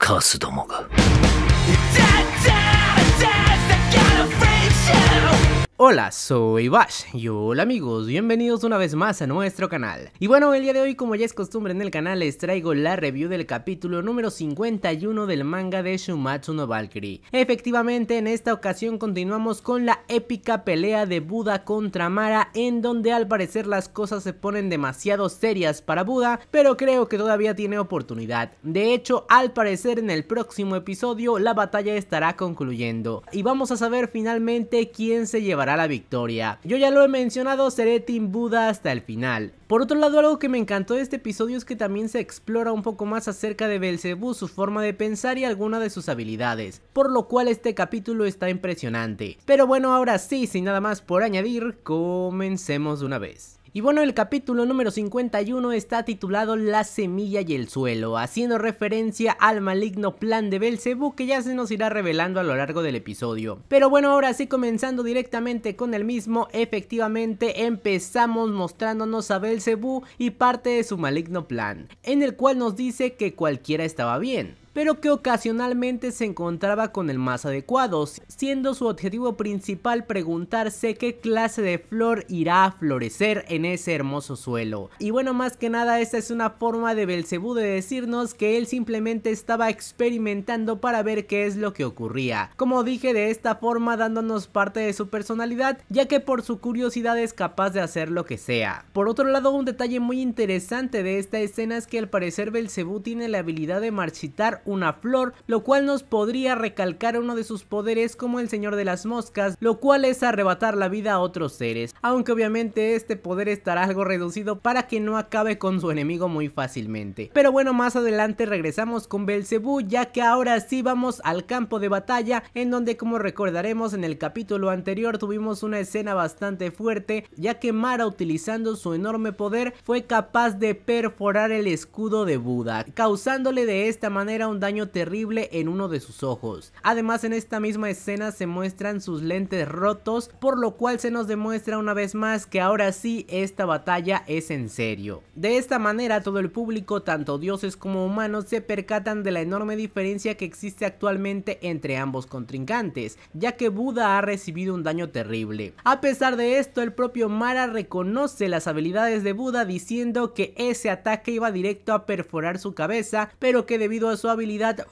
カスどもが。Hola, soy Bash y hola amigos, bienvenidos una vez más a nuestro canal. Y bueno, el día de hoy como ya es costumbre en el canal les traigo la review del capítulo número 51 del manga de Shumatsu no Valkyrie. Efectivamente, en esta ocasión continuamos con la épica pelea de Buda contra Mara en donde al parecer las cosas se ponen demasiado serias para Buda, pero creo que todavía tiene oportunidad. De hecho, al parecer en el próximo episodio la batalla estará concluyendo y vamos a saber finalmente quién se llevará la victoria. Yo ya lo he mencionado, seré Team Buda hasta el final. Por otro lado, algo que me encantó de este episodio es que también se explora un poco más acerca de Belcebú, su forma de pensar y alguna de sus habilidades, por lo cual este capítulo está impresionante. Pero bueno, ahora sí, sin nada más por añadir, comencemos de una vez. Y bueno, el capítulo número 51 está titulado La semilla y el suelo, haciendo referencia al maligno plan de Belcebú que ya se nos irá revelando a lo largo del episodio. Pero bueno, ahora sí comenzando directamente con el mismo, efectivamente empezamos mostrándonos a Belcebú y parte de su maligno plan, en el cual nos dice que cualquiera estaba bien pero que ocasionalmente se encontraba con el más adecuado, siendo su objetivo principal preguntarse qué clase de flor irá a florecer en ese hermoso suelo. Y bueno, más que nada esta es una forma de Belcebú de decirnos que él simplemente estaba experimentando para ver qué es lo que ocurría. Como dije, de esta forma dándonos parte de su personalidad, ya que por su curiosidad es capaz de hacer lo que sea. Por otro lado, un detalle muy interesante de esta escena es que al parecer Belcebú tiene la habilidad de marchitar una flor, lo cual nos podría recalcar uno de sus poderes como el señor de las moscas, lo cual es arrebatar la vida a otros seres, aunque obviamente este poder estará algo reducido para que no acabe con su enemigo muy fácilmente. Pero bueno, más adelante regresamos con Belcebú, ya que ahora sí vamos al campo de batalla, en donde como recordaremos en el capítulo anterior tuvimos una escena bastante fuerte, ya que Mara utilizando su enorme poder fue capaz de perforar el escudo de Buda, causándole de esta manera un daño terrible en uno de sus ojos. Además en esta misma escena se muestran sus lentes rotos, por lo cual se nos demuestra una vez más que ahora sí esta batalla es en serio. De esta manera todo el público, tanto dioses como humanos, se percatan de la enorme diferencia que existe actualmente entre ambos contrincantes, ya que Buda ha recibido un daño terrible. A pesar de esto, el propio Mara reconoce las habilidades de Buda diciendo que ese ataque iba directo a perforar su cabeza, pero que debido a su habilidad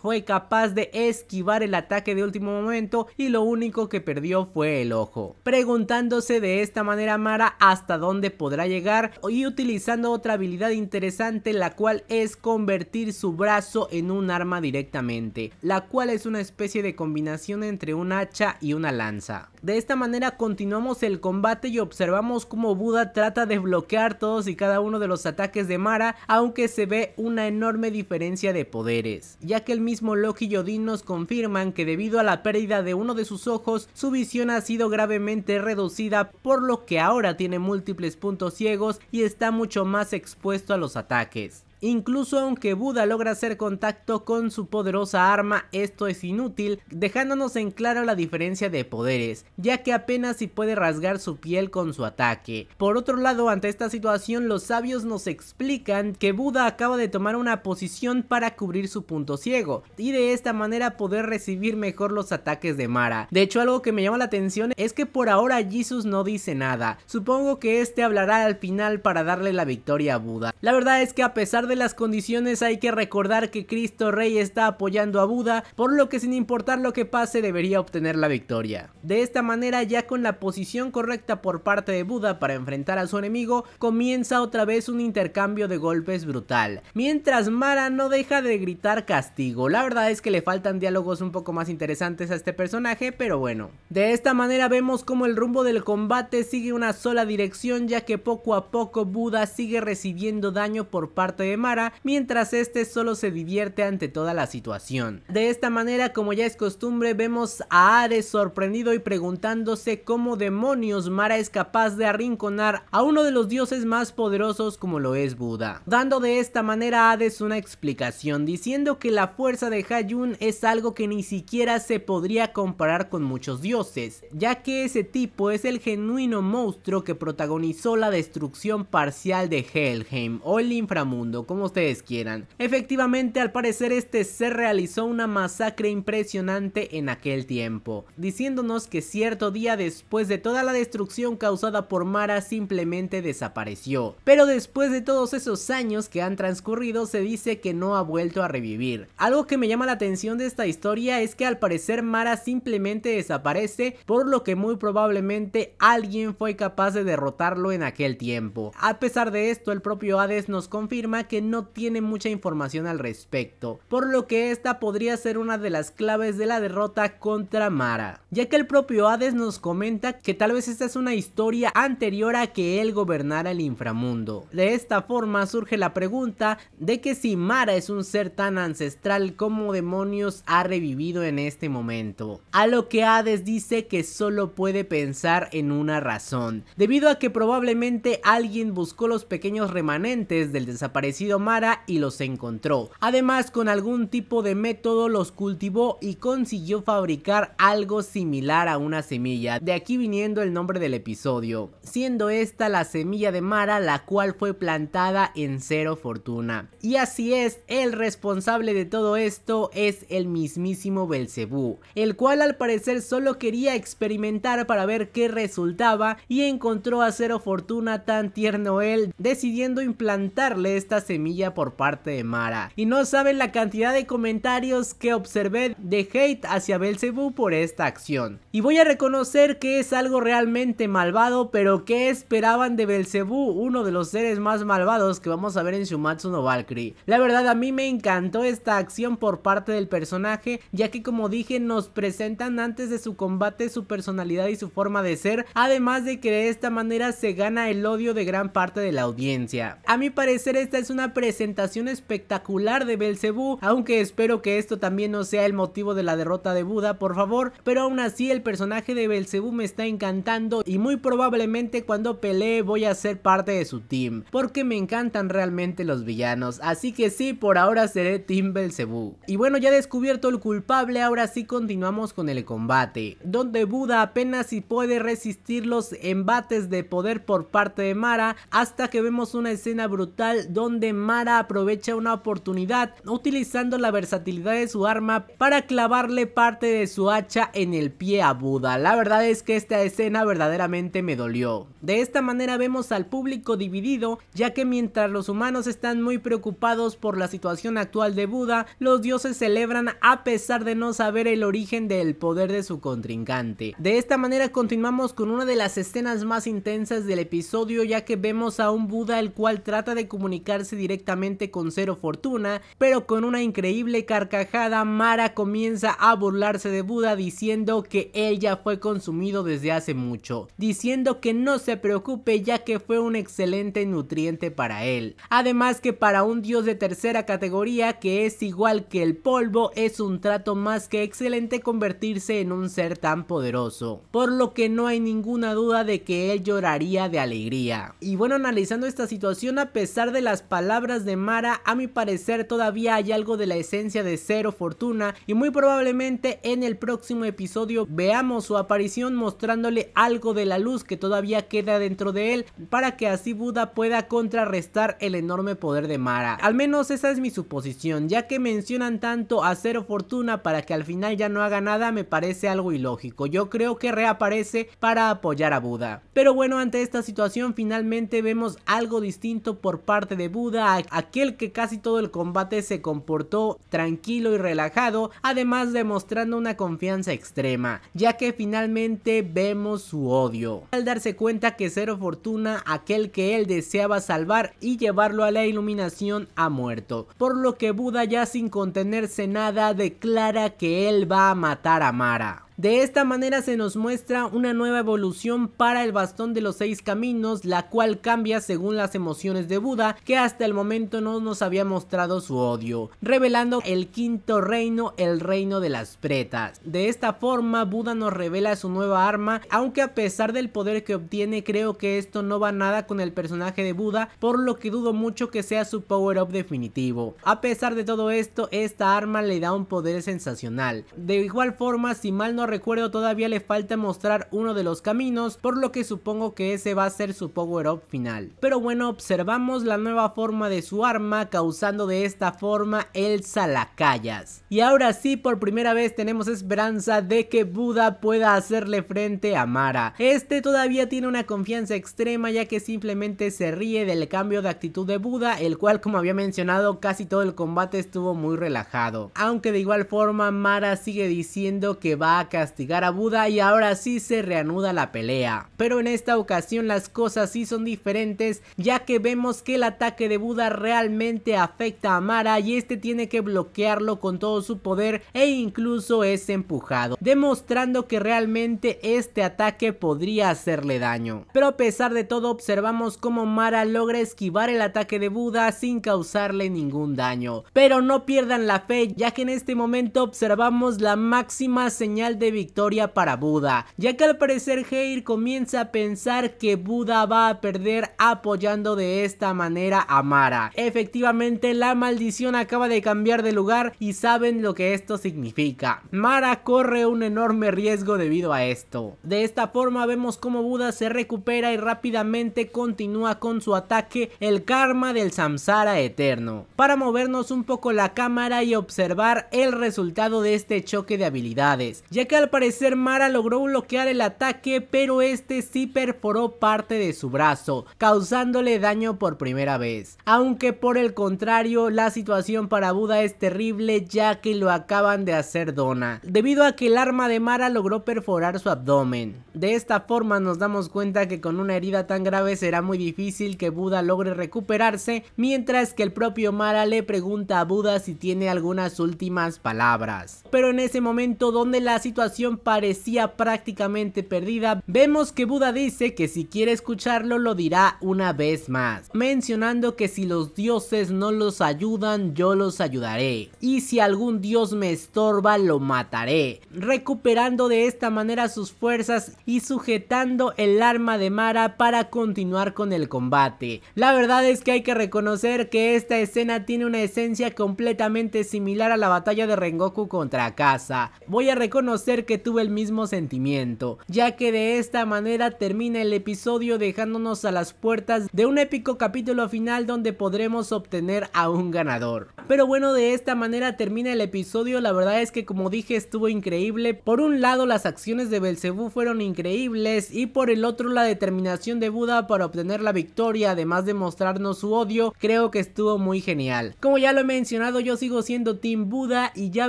fue capaz de esquivar el ataque de último momento y lo único que perdió fue el ojo. Preguntándose de esta manera Mara hasta dónde podrá llegar y utilizando otra habilidad interesante la cual es convertir su brazo en un arma directamente, la cual es una especie de combinación entre un hacha y una lanza. De esta manera continuamos el combate y observamos cómo Buda trata de bloquear todos y cada uno de los ataques de Mara, aunque se ve una enorme diferencia de poderes, ya que el mismo Loki y Odin nos confirman que debido a la pérdida de uno de sus ojos, su visión ha sido gravemente reducida, por lo que ahora tiene múltiples puntos ciegos y está mucho más expuesto a los ataques. Incluso aunque Buda logra hacer contacto con su poderosa arma, esto es inútil, dejándonos en claro la diferencia de poderes, ya que apenas si puede rasgar su piel con su ataque. Por otro lado, ante esta situación, los sabios nos explican que Buda acaba de tomar una posición para cubrir su punto ciego, y de esta manera poder recibir mejor los ataques de Mara. De hecho, algo que me llama la atención es que por ahora Jesus no dice nada. Supongo que este hablará al final para darle la victoria a Buda. La verdad es que a pesar de de las condiciones hay que recordar que Cristo Rey está apoyando a Buda, por lo que sin importar lo que pase debería obtener la victoria. De esta manera ya con la posición correcta por parte de Buda para enfrentar a su enemigo, comienza otra vez un intercambio de golpes brutal, mientras Mara no deja de gritar castigo, la verdad es que le faltan diálogos un poco más interesantes a este personaje, pero bueno. De esta manera vemos como el rumbo del combate sigue una sola dirección ya que poco a poco Buda sigue recibiendo daño por parte de Mara, mientras este solo se divierte ante toda la situación. De esta manera, como ya es costumbre, vemos a Ares sorprendido y preguntándose cómo demonios Mara es capaz de arrinconar a uno de los dioses más poderosos como lo es Buda. Dando de esta manera a Hades una explicación, diciendo que la fuerza de Hayun es algo que ni siquiera se podría comparar con muchos dioses, ya que ese tipo es el genuino monstruo que protagonizó la destrucción parcial de Helheim o el inframundo, como ustedes quieran. Efectivamente, al parecer este se realizó una masacre impresionante en aquel tiempo, diciéndonos que cierto día después de toda la destrucción causada por Mara simplemente desapareció. Pero después de todos esos años que han transcurrido se dice que no ha vuelto a revivir. Algo que me llama la atención de esta historia es que al parecer Mara simplemente desaparece por lo que muy probablemente alguien fue capaz de derrotarlo en aquel tiempo. A pesar de esto el propio Hades nos confirma que no tiene mucha información al respecto, por lo que esta podría ser una de las claves de la derrota contra Mara, ya que el propio Hades nos comenta que tal vez esta es una historia anterior a que él gobernara el inframundo. De esta forma surge la pregunta de que si Mara es un ser tan ancestral como demonios ha revivido en este momento, a lo que Hades dice que solo puede pensar en una razón, debido a que probablemente alguien buscó los pequeños remanentes del desaparecido Mara y los encontró. Además, con algún tipo de método los cultivó y consiguió fabricar algo similar a una semilla, de aquí viniendo el nombre del episodio, siendo esta la semilla de Mara la cual fue plantada en Cero Fortuna. Y así es, el responsable de todo esto es el mismísimo Belcebú, el cual al parecer solo quería experimentar para ver qué resultaba y encontró a Cero Fortuna tan tierno él, decidiendo implantarle esta semilla por parte de Mara. Y no saben la cantidad de comentarios que observé de hate hacia Belzebú por esta acción. Y voy a reconocer que es algo realmente malvado, pero ¿qué esperaban de Belzebú, uno de los seres más malvados que vamos a ver en Shumatsu no Valkyrie? La verdad a mí me encantó esta acción por parte del personaje, ya que como dije nos presentan antes de su combate su personalidad y su forma de ser, además de que de esta manera se gana el odio de gran parte de la audiencia. A mi parecer esta es una una presentación espectacular de Belcebú, aunque espero que esto también no sea el motivo de la derrota de Buda, por favor, pero aún así el personaje de Belcebú me está encantando y muy probablemente cuando pelee voy a ser parte de su team, porque me encantan realmente los villanos, así que sí, por ahora seré Team Belcebú. Y bueno, ya descubierto el culpable, ahora sí continuamos con el combate, donde Buda apenas si puede resistir los embates de poder por parte de Mara, hasta que vemos una escena brutal donde Mara aprovecha una oportunidad utilizando la versatilidad de su arma para clavarle parte de su hacha en el pie a Buda. La verdad es que esta escena verdaderamente me dolió. De esta manera vemos al público dividido, ya que mientras los humanos están muy preocupados por la situación actual de Buda, los dioses celebran a pesar de no saber el origen del poder de su contrincante. De esta manera continuamos con una de las escenas más intensas del episodio, ya que vemos a un Buda el cual trata de comunicarse directamente con cero fortuna, pero con una increíble carcajada Mara comienza a burlarse de Buda diciendo que él ya fue consumido desde hace mucho, diciendo que no se preocupe ya que fue un excelente nutriente para él. Además que para un dios de tercera categoría que es igual que el polvo es un trato más que excelente convertirse en un ser tan poderoso, por lo que no hay ninguna duda de que él lloraría de alegría. Y bueno, analizando esta situación a pesar de las palabras palabras de Mara, a mi parecer todavía hay algo de la esencia de Cero Fortuna y muy probablemente en el próximo episodio veamos su aparición mostrándole algo de la luz que todavía queda dentro de él para que así Buda pueda contrarrestar el enorme poder de Mara. Al menos esa es mi suposición, ya que mencionan tanto a Cero Fortuna para que al final ya no haga nada me parece algo ilógico. Yo creo que reaparece para apoyar a Buda. Pero bueno, ante esta situación finalmente vemos algo distinto por parte de Buda aquel que casi todo el combate se comportó tranquilo y relajado, además demostrando una confianza extrema, ya que finalmente vemos su odio. Al darse cuenta que Cero Fortuna, aquel que él deseaba salvar y llevarlo a la iluminación, ha muerto, por lo que Buda ya sin contenerse nada declara que él va a matar a Mara. De esta manera se nos muestra una nueva evolución para el bastón de los seis caminos, la cual cambia según las emociones de Buda, que hasta el momento no nos había mostrado su odio, revelando el quinto reino, el reino de las pretas. De esta forma, Buda nos revela su nueva arma, aunque a pesar del poder que obtiene, creo que esto no va nada con el personaje de Buda, por lo que dudo mucho que sea su power-up definitivo. A pesar de todo esto, esta arma le da un poder sensacional. De igual forma, si mal no recuerdo todavía le falta mostrar uno de los caminos, por lo que supongo que ese va a ser su power up final. Pero bueno, observamos la nueva forma de su arma, causando de esta forma el Salacayas. Y ahora sí, por primera vez tenemos esperanza de que Buda pueda hacerle frente a Mara. Este todavía tiene una confianza extrema ya que simplemente se ríe del cambio de actitud de Buda, el cual como había mencionado casi todo el combate estuvo muy relajado. Aunque de igual forma Mara sigue diciendo que va a castigar a Buda y ahora sí se reanuda la pelea. Pero en esta ocasión las cosas sí son diferentes ya que vemos que el ataque de Buda realmente afecta a Mara y este tiene que bloquearlo con todo su poder e incluso es empujado, demostrando que realmente este ataque podría hacerle daño. Pero a pesar de todo observamos cómo Mara logra esquivar el ataque de Buda sin causarle ningún daño. Pero no pierdan la fe ya que en este momento observamos la máxima señal de victoria para Buda, ya que al parecer Heir comienza a pensar que Buda va a perder apoyando de esta manera a Mara. Efectivamente la maldición acaba de cambiar de lugar y saben lo que esto significa. Mara corre un enorme riesgo debido a esto. De esta forma vemos cómo Buda se recupera y rápidamente continúa con su ataque el karma del samsara eterno. Para movernos un poco la cámara y observar el resultado de este choque de habilidades, ya que al parecer Mara logró bloquear el ataque, pero este sí perforó parte de su brazo, causándole daño por primera vez. Aunque por el contrario, la situación para Buda es terrible ya que lo acaban de hacer dona, debido a que el arma de Mara logró perforar su abdomen. De esta forma nos damos cuenta que con una herida tan grave será muy difícil que Buda logre recuperarse, mientras que el propio Mara le pregunta a Buda si tiene algunas últimas palabras. Pero en ese momento donde la situación parecía prácticamente perdida, vemos que Buda dice que si quiere escucharlo lo dirá una vez más, mencionando que si los dioses no los ayudan yo los ayudaré y si algún dios me estorba lo mataré, recuperando de esta manera sus fuerzas y sujetando el arma de Mara para continuar con el combate. La verdad es que hay que reconocer que esta escena tiene una esencia completamente similar a la batalla de Rengoku contra Akaza. Voy a reconocer que tuve el mismo sentimiento, ya que de esta manera termina el episodio dejándonos a las puertas de un épico capítulo final donde podremos obtener a un ganador. Pero bueno, de esta manera termina el episodio, la verdad es que como dije estuvo increíble, por un lado las acciones de Belcebú fueron increíbles y por el otro la determinación de Buda para obtener la victoria, además de mostrarnos su odio, creo que estuvo muy genial. Como ya lo he mencionado, yo sigo siendo Team Buda y ya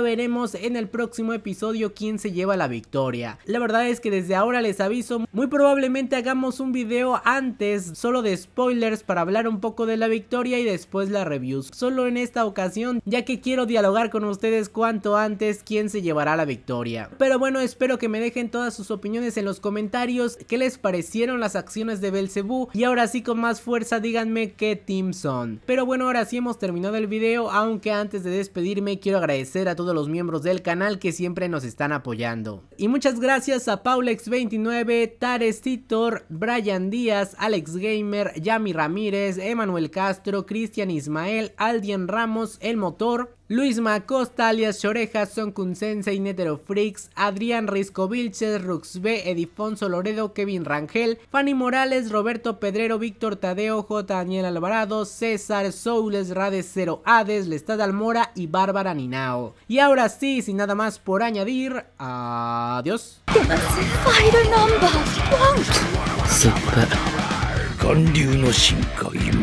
veremos en el próximo episodio quién se lleva la victoria. La verdad es que desde ahora les aviso, muy probablemente hagamos un video antes solo de spoilers para hablar un poco de la victoria y después la reviews. Solo en esta ocasión, ya que quiero dialogar con ustedes cuanto antes quién se llevará la victoria. Pero bueno, espero que me dejen todas sus opiniones en los comentarios, qué les parecieron las acciones de Belcebú y ahora sí con más fuerza díganme qué team son. Pero bueno, ahora sí hemos terminado el video, aunque antes de despedirme quiero agradecer a todos los miembros del canal que siempre nos están apoyando y muchas gracias a Paulex29, Tares Titor, Brian Díaz, Alex Gamer, Yami Ramírez, Emanuel Castro, Cristian Ismael, Aldian Ramos, El Motor, Luis Macosta alias Choreja, Son y Netero Freaks, Adrián Risco Vilches, B, Edifonso Loredo, Kevin Rangel, Fanny Morales, Roberto Pedrero, Víctor Tadeo, J. Daniel Alvarado, César Soules, Rades Cero Hades, Lestad Almora y Bárbara Ninao. Y ahora sí, sin nada más por añadir, adiós.